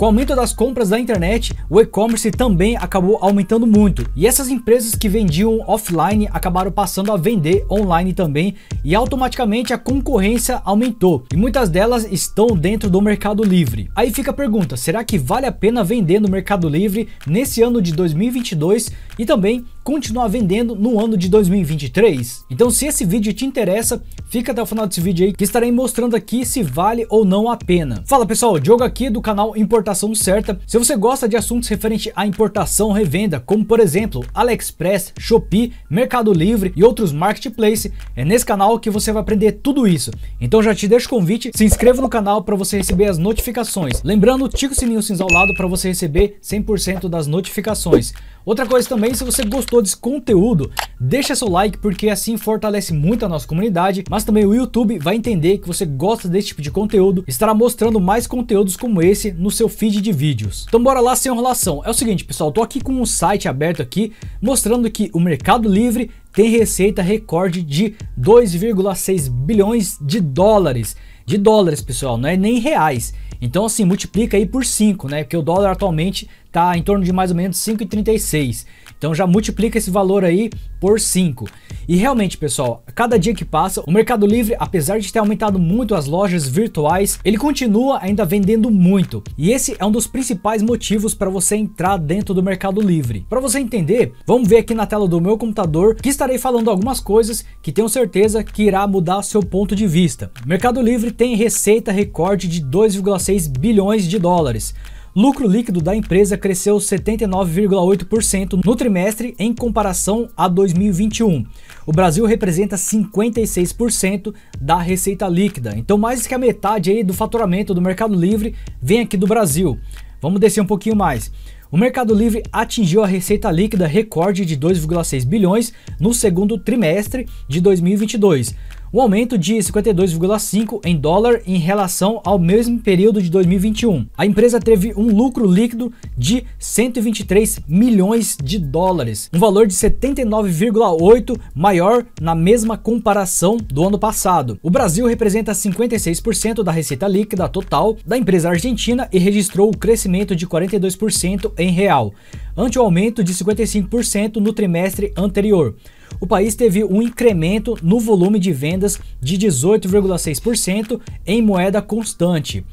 Com o aumento das compras da internet, o e-commerce também acabou aumentando muito. E essas empresas que vendiam offline acabaram passando a vender online também e automaticamente a concorrência aumentou. E muitas delas estão dentro do Mercado Livre. Aí fica a pergunta, será que vale a pena vender no Mercado Livre nesse ano de 2022 e também continuar vendendo no ano de 2023. Então se esse vídeo te interessa, fica até o final desse vídeo aí que estarei mostrando aqui se vale ou não a pena. Fala pessoal, Diogo aqui do canal Importação Certa. Se você gosta de assuntos referentes à importação revenda, como por exemplo AliExpress, Shopee, Mercado Livre e outros marketplaces, é nesse canal que você vai aprender tudo isso. Então já te deixo o convite, se inscreva no canal para você receber as notificações. Lembrando, tica o sininho cinza ao lado para você receber 100% das notificações. Outra coisa também, se você gostou desse conteúdo, deixa seu like porque assim fortalece muito a nossa comunidade, mas também o YouTube vai entender que você gosta desse tipo de conteúdo e estará mostrando mais conteúdos como esse no seu feed de vídeos. Então bora lá sem enrolação. É o seguinte, pessoal, tô aqui com um site aberto aqui mostrando que o Mercado Livre tem receita recorde de 2,6 bilhões de dólares. De dólares, pessoal, não é nem reais. Então assim, multiplica aí por 5, né? Porque o dólar atualmente tá em torno de mais ou menos 5,36. Então já multiplica esse valor aí por 5. E realmente, pessoal, a cada dia que passa, o Mercado Livre, apesar de ter aumentado muito as lojas virtuais, ele continua ainda vendendo muito. E esse é um dos principais motivos para você entrar dentro do Mercado Livre. Para você entender, vamos ver aqui na tela do meu computador que estarei falando algumas coisas que tenho certeza que irá mudar seu ponto de vista. O Mercado Livre tem receita recorde de 2,6 bilhões de dólares lucro líquido da empresa cresceu 79,8% no trimestre em comparação a 2021. O Brasil representa 56% da receita líquida, então mais que a metade aí do faturamento do Mercado Livre vem aqui do Brasil. Vamos descer um pouquinho mais. O Mercado Livre atingiu a receita líquida recorde de 2,6 bilhões no segundo trimestre de 2022 um aumento de 52,5 em dólar em relação ao mesmo período de 2021. A empresa teve um lucro líquido de 123 milhões de dólares, um valor de 79,8 maior na mesma comparação do ano passado. O Brasil representa 56% da receita líquida total da empresa argentina e registrou o um crescimento de 42% em real, ante o um aumento de 55% no trimestre anterior o país teve um incremento no volume de vendas de 18,6% em moeda constante.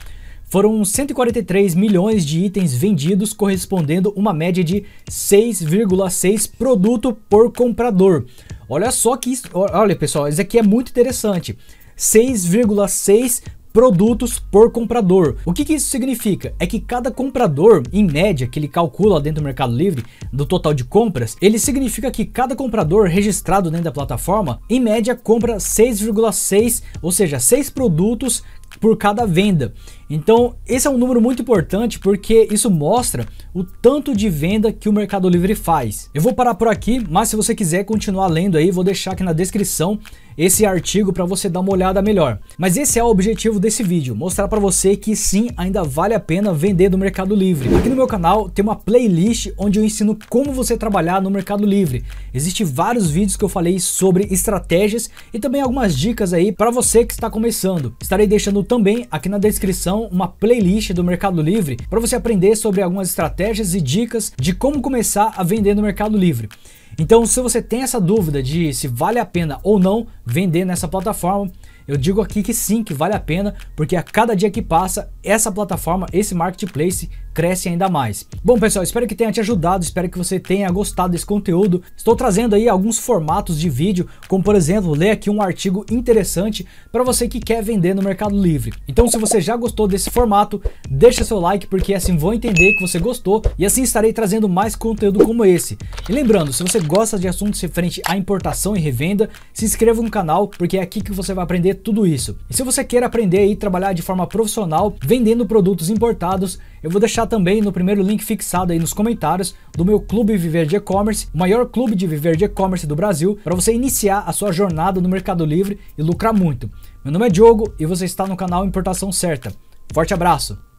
Foram 143 milhões de itens vendidos, correspondendo uma média de 6,6 produto por comprador. Olha só que isso, olha pessoal, isso aqui é muito interessante. 6,6 produtos por comprador. O que, que, isso significa? É que cada comprador, em média, que ele calcula dentro do Mercado Livre, do total de compras, ele significa que cada comprador registrado dentro da plataforma, em média, compra 6,6, ou seja, 6 produtos por cada venda. Então, esse é um número muito importante porque isso mostra o tanto de venda que o Mercado Livre faz. Eu vou parar por aqui, mas se você quiser continuar lendo aí, vou deixar aqui na descrição esse artigo para você dar uma olhada melhor. Mas esse é o objetivo desse vídeo, mostrar para você que sim, ainda vale a pena vender no Mercado Livre. Aqui no meu canal tem uma playlist onde eu ensino como você trabalhar no Mercado Livre. Existem vários vídeos que eu falei sobre estratégias e também algumas dicas aí para você que está começando. Estarei deixando também aqui na descrição uma playlist do Mercado Livre para você aprender sobre algumas estratégias e dicas de como começar a vender no Mercado Livre. Então, se você tem essa dúvida de se vale a pena ou não vender nessa plataforma, eu digo aqui que sim, que vale a pena, porque a cada dia que passa, essa plataforma, esse marketplace cresce ainda mais. Bom, pessoal, espero que tenha te ajudado, espero que você tenha gostado desse conteúdo. Estou trazendo aí alguns formatos de vídeo, como por exemplo, ler aqui um artigo interessante para você que quer vender no Mercado Livre. Então, se você já gostou desse formato, deixa seu like, porque assim vou entender que você gostou e assim estarei trazendo mais conteúdo como esse. E lembrando, se você gosta de assuntos referentes à importação e revenda, se inscreva no canal, porque é aqui que você vai aprender tudo isso. E se você quer aprender e trabalhar de forma profissional vendendo produtos importados, eu vou deixar também no primeiro link fixado aí nos comentários do meu Clube Viver de E-Commerce, o maior clube de viver de e-commerce do Brasil, para você iniciar a sua jornada no Mercado Livre e lucrar muito. Meu nome é Diogo e você está no canal Importação Certa. Forte abraço!